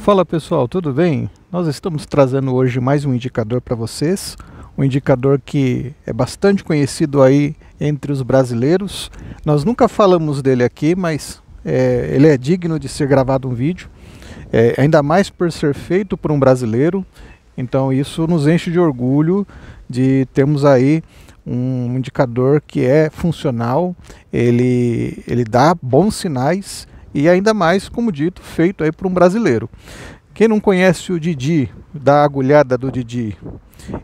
Fala pessoal, tudo bem? Nós estamos trazendo hoje mais um indicador para vocês, um indicador que é bastante conhecido aí entre os brasileiros. Nós nunca falamos dele aqui, mas é, ele é digno de ser gravado um vídeo, é, ainda mais por ser feito por um brasileiro. Então isso nos enche de orgulho de termos aí um indicador que é funcional, ele, ele dá bons sinais e ainda mais, como dito, feito aí por um brasileiro. Quem não conhece o Didi, da agulhada do Didi?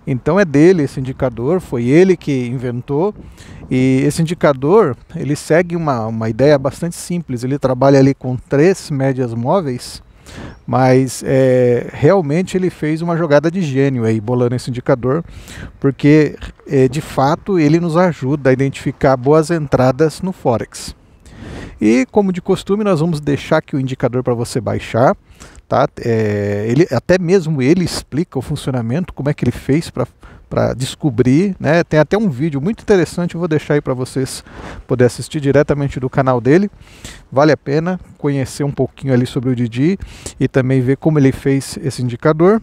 Então é dele esse indicador, foi ele que inventou. E esse indicador, ele segue uma, uma ideia bastante simples. Ele trabalha ali com três médias móveis, mas é, realmente ele fez uma jogada de gênio aí, bolando esse indicador, porque é, de fato ele nos ajuda a identificar boas entradas no Forex. E como de costume, nós vamos deixar aqui o indicador para você baixar. Tá? É, ele, até mesmo ele explica o funcionamento, como é que ele fez para descobrir. Né? Tem até um vídeo muito interessante, eu vou deixar aí para vocês poderem assistir diretamente do canal dele. Vale a pena conhecer um pouquinho ali sobre o Didi e também ver como ele fez esse indicador.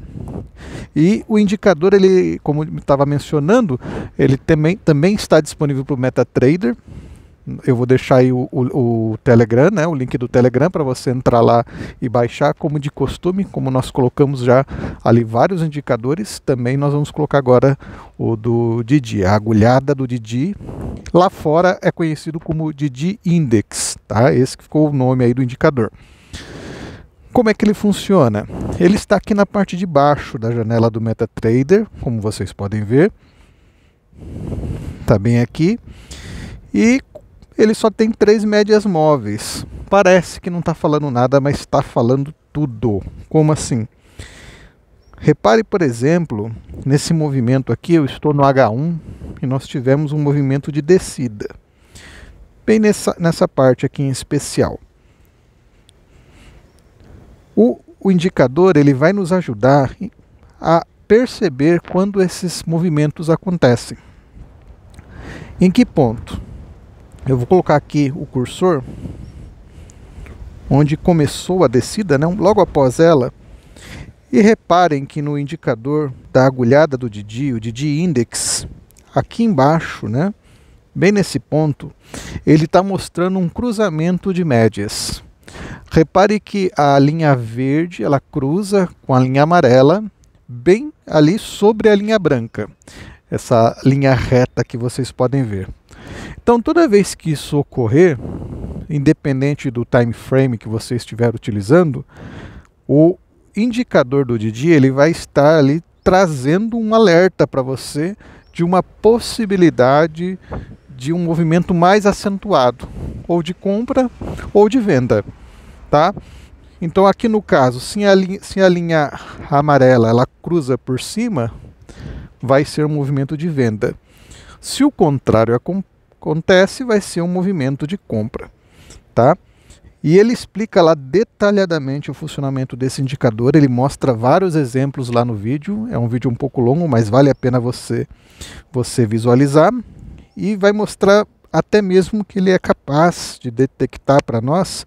E o indicador, ele, como estava mencionando, ele também, também está disponível para o MetaTrader. Eu vou deixar aí o, o, o Telegram, né, o link do Telegram para você entrar lá e baixar, como de costume, como nós colocamos já ali vários indicadores, também nós vamos colocar agora o do Didi, a agulhada do Didi. Lá fora é conhecido como Didi Index, tá? Esse que ficou o nome aí do indicador. Como é que ele funciona? Ele está aqui na parte de baixo da janela do MetaTrader, como vocês podem ver. Está bem aqui. E ele só tem três médias móveis. Parece que não está falando nada, mas está falando tudo. Como assim? Repare, por exemplo, nesse movimento aqui, eu estou no H1 e nós tivemos um movimento de descida. Bem nessa, nessa parte aqui em especial. O, o indicador ele vai nos ajudar a perceber quando esses movimentos acontecem. Em que ponto? eu vou colocar aqui o cursor onde começou a descida, né? logo após ela. E reparem que no indicador da agulhada do Didi, o Didi Index, aqui embaixo, né? bem nesse ponto, ele está mostrando um cruzamento de médias. Repare que a linha verde ela cruza com a linha amarela, bem ali sobre a linha branca, essa linha reta que vocês podem ver. Então, toda vez que isso ocorrer, independente do time frame que você estiver utilizando, o indicador do Didi ele vai estar ali trazendo um alerta para você de uma possibilidade de um movimento mais acentuado, ou de compra ou de venda, tá? Então aqui no caso, se a, linha, se a linha amarela ela cruza por cima, vai ser um movimento de venda. Se o contrário acontece vai ser um movimento de compra, tá? E ele explica lá detalhadamente o funcionamento desse indicador, ele mostra vários exemplos lá no vídeo, é um vídeo um pouco longo, mas vale a pena você você visualizar e vai mostrar até mesmo que ele é capaz de detectar para nós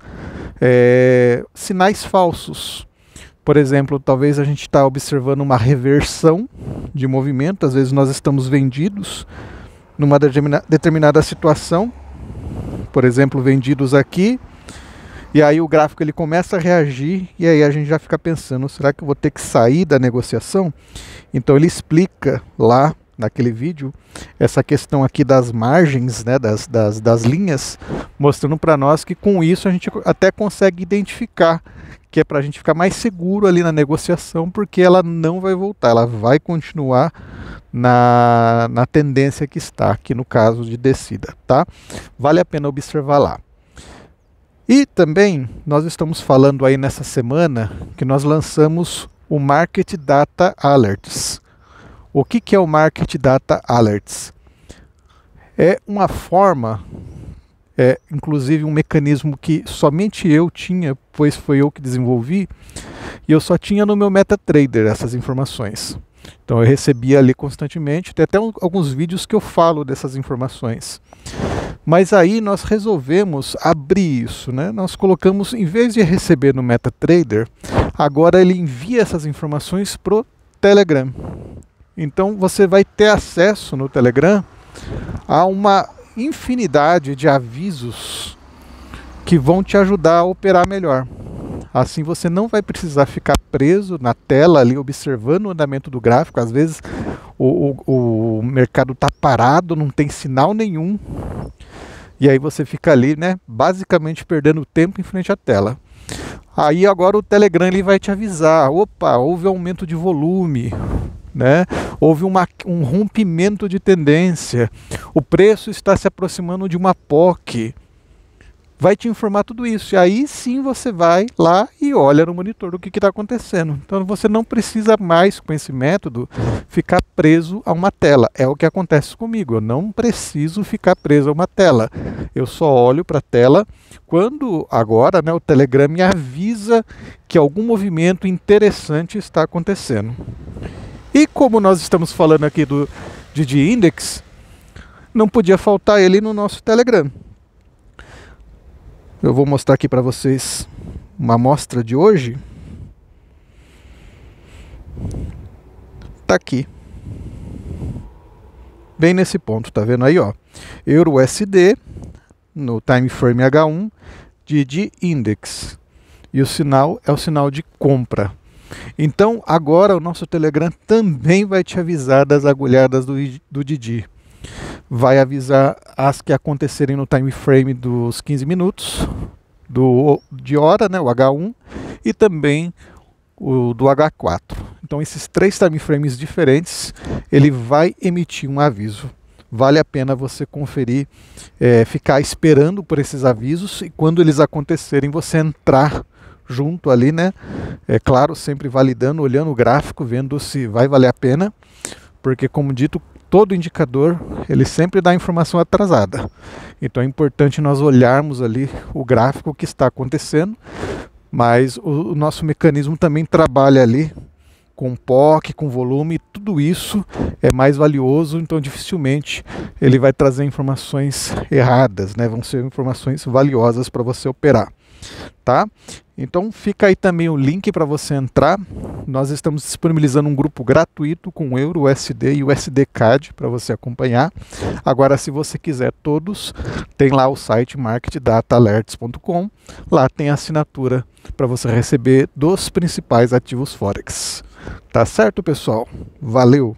é, sinais falsos. Por exemplo, talvez a gente está observando uma reversão de movimento, às vezes nós estamos vendidos numa determinada situação, por exemplo, vendidos aqui, e aí o gráfico ele começa a reagir e aí a gente já fica pensando, será que eu vou ter que sair da negociação? Então ele explica lá naquele vídeo essa questão aqui das margens, né, das, das, das linhas, mostrando para nós que com isso a gente até consegue identificar que é para a gente ficar mais seguro ali na negociação, porque ela não vai voltar, ela vai continuar na, na tendência que está aqui no caso de descida, tá? Vale a pena observar lá. E também nós estamos falando aí nessa semana que nós lançamos o Market Data Alerts. O que, que é o Market Data Alerts? É uma forma é, inclusive um mecanismo que somente eu tinha, pois foi eu que desenvolvi, e eu só tinha no meu MetaTrader essas informações. Então eu recebia ali constantemente, tem até um, alguns vídeos que eu falo dessas informações. Mas aí nós resolvemos abrir isso, né? Nós colocamos, em vez de receber no MetaTrader, agora ele envia essas informações para o Telegram. Então você vai ter acesso no Telegram a uma infinidade de avisos que vão te ajudar a operar melhor. Assim você não vai precisar ficar preso na tela ali observando o andamento do gráfico. Às vezes o, o, o mercado está parado, não tem sinal nenhum. E aí você fica ali, né, basicamente perdendo tempo em frente à tela. Aí agora o Telegram ele vai te avisar, opa, houve aumento de volume, né? Houve uma, um rompimento de tendência. O preço está se aproximando de uma POC. Vai te informar tudo isso. E aí sim você vai lá e olha no monitor o que está acontecendo. Então você não precisa mais, com esse método, ficar preso a uma tela. É o que acontece comigo. Eu não preciso ficar preso a uma tela. Eu só olho para a tela quando agora né, o Telegram me avisa que algum movimento interessante está acontecendo. E como nós estamos falando aqui do Didi Index, não podia faltar ele no nosso Telegram. Eu vou mostrar aqui para vocês uma amostra de hoje. Tá aqui. Bem nesse ponto, tá vendo aí, ó? Euro USD no time frame H1 de, index. E o sinal é o sinal de compra. Então, agora o nosso Telegram também vai te avisar das agulhadas do, do Didi. Vai avisar as que acontecerem no time frame dos 15 minutos do, de hora, né, o H1, e também o do H4. Então, esses três time frames diferentes, ele vai emitir um aviso. Vale a pena você conferir, é, ficar esperando por esses avisos e quando eles acontecerem, você entrar junto ali, né? É claro, sempre validando, olhando o gráfico, vendo se vai valer a pena, porque como dito, todo indicador ele sempre dá informação atrasada. Então é importante nós olharmos ali o gráfico que está acontecendo, mas o, o nosso mecanismo também trabalha ali com POC, com volume, tudo isso é mais valioso, então dificilmente ele vai trazer informações erradas, né? Vão ser informações valiosas para você operar, tá? Então fica aí também o link para você entrar. Nós estamos disponibilizando um grupo gratuito com Euro, USD e USD CAD para você acompanhar. Agora, se você quiser todos, tem lá o site marketdataalerts.com. Lá tem a assinatura para você receber dos principais ativos Forex. Tá certo, pessoal? Valeu!